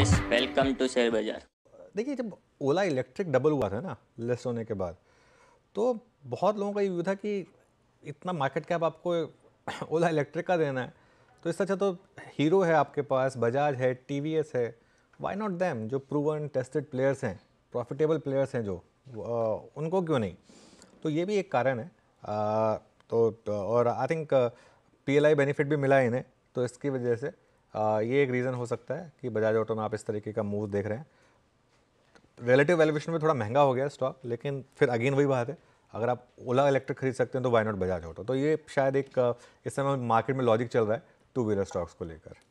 guys welcome to share बाजार देखिए जब ओला इलेक्ट्रिक डबल हुआ था ना लेस होने के बाद तो बहुत लोगों का ये व्यू था कि इतना मार्केट कैप आपको ओला इलेक्ट्रिक का देना है तो इससे अच्छा तो हीरो है आपके पास बजाज है टी है वाई नॉट दैम जो प्रूवन टेस्टेड प्लेयर्स हैं प्रॉफिटेबल प्लेयर्स हैं जो उनको क्यों नहीं तो ये भी एक कारण है आ, तो और आई थिंक पीएलआई बेनिफिट भी मिला इन्हें तो इसकी वजह से ये एक रीज़न हो सकता है कि बजाज ऑटो में आप इस तरीके का मूव देख रहे हैं रिलेटिव वैल्यूएशन में थोड़ा महंगा हो गया स्टॉक लेकिन फिर अगेन वही बात है अगर आप ओला इलेक्ट्रिक खरीद सकते हैं तो वाई नॉट बजाज ऑटो तो ये शायद एक इस समय मार्केट में लॉजिक चल रहा है टू व्हीलर स्टॉक्स को लेकर